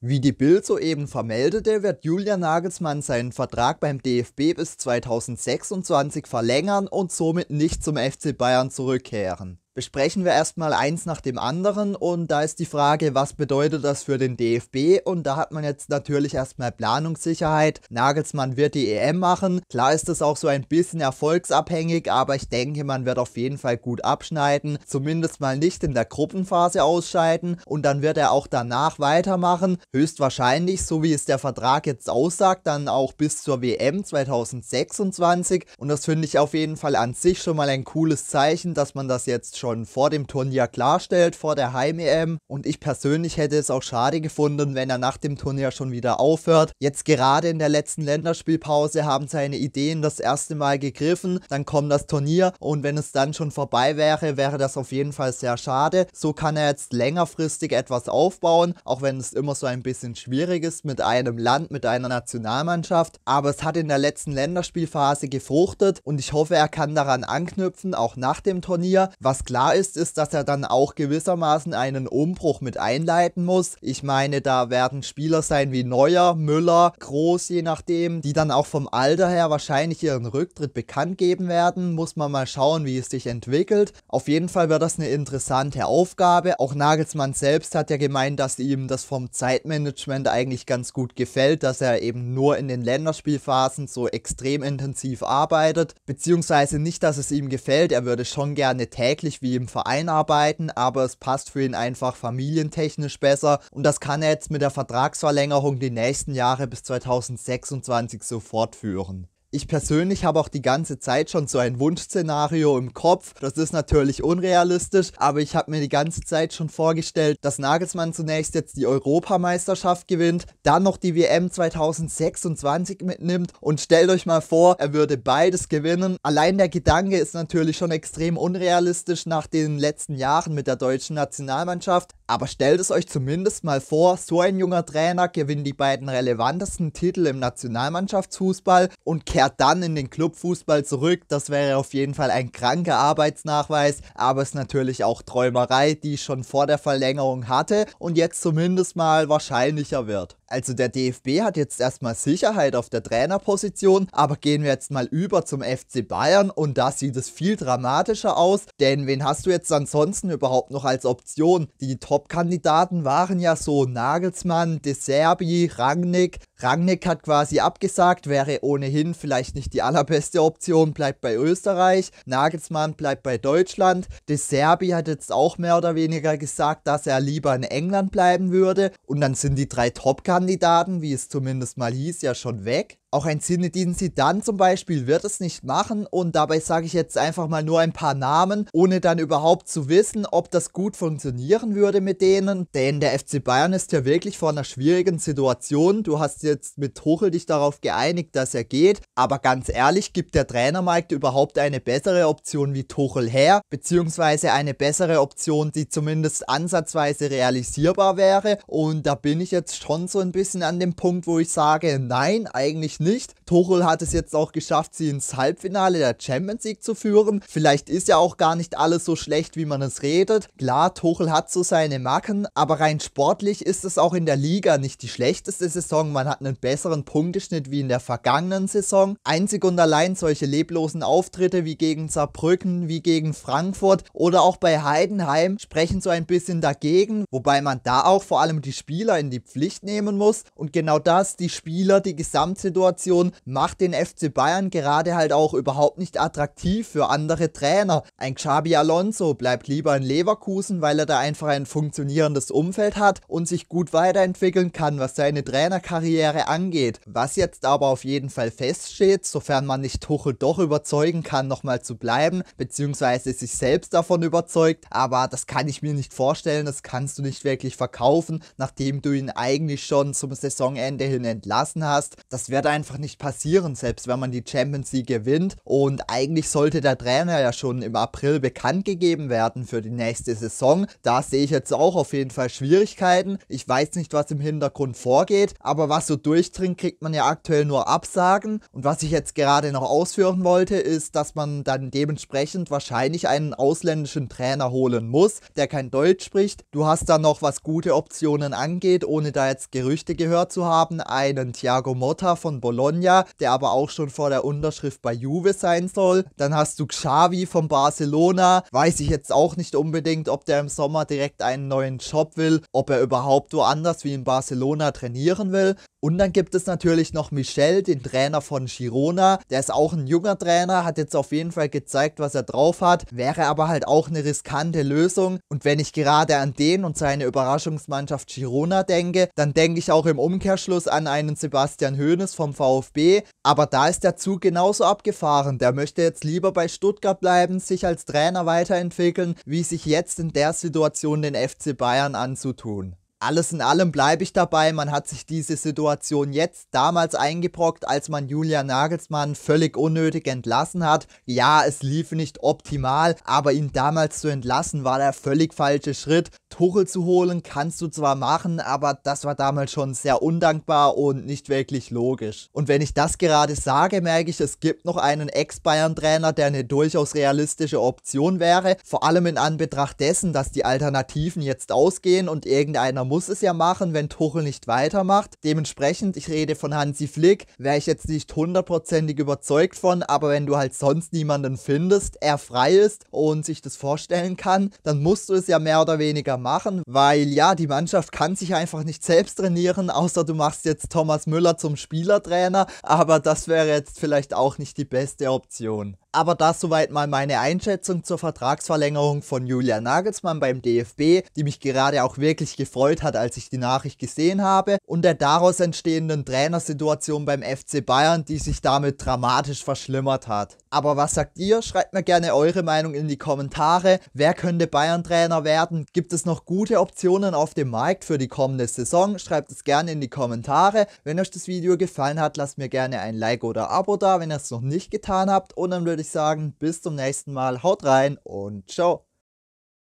Wie die Bild soeben vermeldete, wird Julian Nagelsmann seinen Vertrag beim DFB bis 2026 verlängern und somit nicht zum FC Bayern zurückkehren besprechen wir erstmal eins nach dem anderen und da ist die Frage, was bedeutet das für den DFB und da hat man jetzt natürlich erstmal Planungssicherheit. Nagelsmann wird die EM machen, klar ist das auch so ein bisschen erfolgsabhängig, aber ich denke, man wird auf jeden Fall gut abschneiden, zumindest mal nicht in der Gruppenphase ausscheiden und dann wird er auch danach weitermachen, höchstwahrscheinlich, so wie es der Vertrag jetzt aussagt, dann auch bis zur WM 2026 und das finde ich auf jeden Fall an sich schon mal ein cooles Zeichen, dass man das jetzt schon schon vor dem Turnier klarstellt, vor der Heim-EM. Und ich persönlich hätte es auch schade gefunden, wenn er nach dem Turnier schon wieder aufhört. Jetzt gerade in der letzten Länderspielpause haben seine Ideen das erste Mal gegriffen. Dann kommt das Turnier und wenn es dann schon vorbei wäre, wäre das auf jeden Fall sehr schade. So kann er jetzt längerfristig etwas aufbauen, auch wenn es immer so ein bisschen schwierig ist mit einem Land, mit einer Nationalmannschaft. Aber es hat in der letzten Länderspielphase gefruchtet und ich hoffe, er kann daran anknüpfen, auch nach dem Turnier. Was klar ist, ist, dass er dann auch gewissermaßen einen Umbruch mit einleiten muss. Ich meine, da werden Spieler sein wie Neuer, Müller, Groß, je nachdem, die dann auch vom Alter her wahrscheinlich ihren Rücktritt bekannt geben werden. Muss man mal schauen, wie es sich entwickelt. Auf jeden Fall wird das eine interessante Aufgabe. Auch Nagelsmann selbst hat ja gemeint, dass ihm das vom Zeitmanagement eigentlich ganz gut gefällt, dass er eben nur in den Länderspielphasen so extrem intensiv arbeitet, beziehungsweise nicht, dass es ihm gefällt. Er würde schon gerne täglich wie im Verein arbeiten, aber es passt für ihn einfach familientechnisch besser und das kann er jetzt mit der Vertragsverlängerung die nächsten Jahre bis 2026 so fortführen. Ich persönlich habe auch die ganze Zeit schon so ein Wunschszenario im Kopf. Das ist natürlich unrealistisch, aber ich habe mir die ganze Zeit schon vorgestellt, dass Nagelsmann zunächst jetzt die Europameisterschaft gewinnt, dann noch die WM 2026 mitnimmt und stellt euch mal vor, er würde beides gewinnen. Allein der Gedanke ist natürlich schon extrem unrealistisch nach den letzten Jahren mit der deutschen Nationalmannschaft, aber stellt es euch zumindest mal vor, so ein junger Trainer gewinnt die beiden relevantesten Titel im Nationalmannschaftsfußball und kennt kehrt dann in den Clubfußball zurück. Das wäre auf jeden Fall ein kranker Arbeitsnachweis, aber es ist natürlich auch Träumerei, die ich schon vor der Verlängerung hatte und jetzt zumindest mal wahrscheinlicher wird. Also der DFB hat jetzt erstmal Sicherheit auf der Trainerposition, aber gehen wir jetzt mal über zum FC Bayern und da sieht es viel dramatischer aus, denn wen hast du jetzt ansonsten überhaupt noch als Option? Die Top-Kandidaten waren ja so Nagelsmann, De Serbi, Rangnick. Rangnick hat quasi abgesagt, wäre ohnehin vielleicht vielleicht nicht die allerbeste Option, bleibt bei Österreich. Nagelsmann bleibt bei Deutschland. De Serbi hat jetzt auch mehr oder weniger gesagt, dass er lieber in England bleiben würde. Und dann sind die drei Top-Kandidaten, wie es zumindest mal hieß, ja schon weg. Auch ein Zinedine Zidane zum Beispiel wird es nicht machen und dabei sage ich jetzt einfach mal nur ein paar Namen, ohne dann überhaupt zu wissen, ob das gut funktionieren würde mit denen, denn der FC Bayern ist ja wirklich vor einer schwierigen Situation. Du hast jetzt mit Tuchel dich darauf geeinigt, dass er geht, aber ganz ehrlich, gibt der Trainermarkt überhaupt eine bessere Option wie Tuchel her, beziehungsweise eine bessere Option, die zumindest ansatzweise realisierbar wäre und da bin ich jetzt schon so ein bisschen an dem Punkt, wo ich sage, nein, eigentlich natürlich nicht. Tuchel hat es jetzt auch geschafft, sie ins Halbfinale der Champions League zu führen. Vielleicht ist ja auch gar nicht alles so schlecht, wie man es redet. Klar, Tuchel hat so seine Macken, aber rein sportlich ist es auch in der Liga nicht die schlechteste Saison. Man hat einen besseren Punkteschnitt wie in der vergangenen Saison. Einzig und allein solche leblosen Auftritte wie gegen Saarbrücken, wie gegen Frankfurt oder auch bei Heidenheim sprechen so ein bisschen dagegen, wobei man da auch vor allem die Spieler in die Pflicht nehmen muss. Und genau das, die Spieler, die Gesamtsituation Situation macht den FC Bayern gerade halt auch überhaupt nicht attraktiv für andere Trainer. Ein Xabi Alonso bleibt lieber in Leverkusen, weil er da einfach ein funktionierendes Umfeld hat und sich gut weiterentwickeln kann, was seine Trainerkarriere angeht. Was jetzt aber auf jeden Fall feststeht, sofern man nicht Tuchel doch überzeugen kann, nochmal zu bleiben, beziehungsweise sich selbst davon überzeugt, aber das kann ich mir nicht vorstellen, das kannst du nicht wirklich verkaufen, nachdem du ihn eigentlich schon zum Saisonende hin entlassen hast. Das wird ein einfach nicht passieren, selbst wenn man die Champions League gewinnt. Und eigentlich sollte der Trainer ja schon im April bekannt gegeben werden für die nächste Saison. Da sehe ich jetzt auch auf jeden Fall Schwierigkeiten. Ich weiß nicht, was im Hintergrund vorgeht, aber was so durchdringt, kriegt man ja aktuell nur Absagen. Und was ich jetzt gerade noch ausführen wollte, ist, dass man dann dementsprechend wahrscheinlich einen ausländischen Trainer holen muss, der kein Deutsch spricht. Du hast da noch, was gute Optionen angeht, ohne da jetzt Gerüchte gehört zu haben, einen Thiago Motta von Bologna, der aber auch schon vor der Unterschrift bei Juve sein soll. Dann hast du Xavi von Barcelona. Weiß ich jetzt auch nicht unbedingt, ob der im Sommer direkt einen neuen Job will, ob er überhaupt woanders wie in Barcelona trainieren will. Und dann gibt es natürlich noch Michel, den Trainer von Girona. Der ist auch ein junger Trainer, hat jetzt auf jeden Fall gezeigt, was er drauf hat, wäre aber halt auch eine riskante Lösung. Und wenn ich gerade an den und seine Überraschungsmannschaft Girona denke, dann denke ich auch im Umkehrschluss an einen Sebastian Hoeneß vom VfB, aber da ist der Zug genauso abgefahren. Der möchte jetzt lieber bei Stuttgart bleiben, sich als Trainer weiterentwickeln, wie sich jetzt in der Situation den FC Bayern anzutun alles in allem bleibe ich dabei, man hat sich diese Situation jetzt damals eingebrockt, als man Julian Nagelsmann völlig unnötig entlassen hat. Ja, es lief nicht optimal, aber ihn damals zu entlassen war der völlig falsche Schritt. Tuchel zu holen kannst du zwar machen, aber das war damals schon sehr undankbar und nicht wirklich logisch. Und wenn ich das gerade sage, merke ich, es gibt noch einen Ex-Bayern-Trainer, der eine durchaus realistische Option wäre, vor allem in Anbetracht dessen, dass die Alternativen jetzt ausgehen und irgendeiner muss es ja machen, wenn Tuchel nicht weitermacht. Dementsprechend, ich rede von Hansi Flick, wäre ich jetzt nicht hundertprozentig überzeugt von, aber wenn du halt sonst niemanden findest, er frei ist und sich das vorstellen kann, dann musst du es ja mehr oder weniger machen, weil ja, die Mannschaft kann sich einfach nicht selbst trainieren, außer du machst jetzt Thomas Müller zum Spielertrainer, aber das wäre jetzt vielleicht auch nicht die beste Option. Aber das soweit mal meine Einschätzung zur Vertragsverlängerung von Julian Nagelsmann beim DFB, die mich gerade auch wirklich gefreut hat, als ich die Nachricht gesehen habe, und der daraus entstehenden Trainersituation beim FC Bayern, die sich damit dramatisch verschlimmert hat. Aber was sagt ihr? Schreibt mir gerne eure Meinung in die Kommentare. Wer könnte Bayern-Trainer werden? Gibt es noch gute Optionen auf dem Markt für die kommende Saison? Schreibt es gerne in die Kommentare. Wenn euch das Video gefallen hat, lasst mir gerne ein Like oder Abo da, wenn ihr es noch nicht getan habt. Und dann würde ich ich sagen, bis zum nächsten Mal. Haut rein und ciao.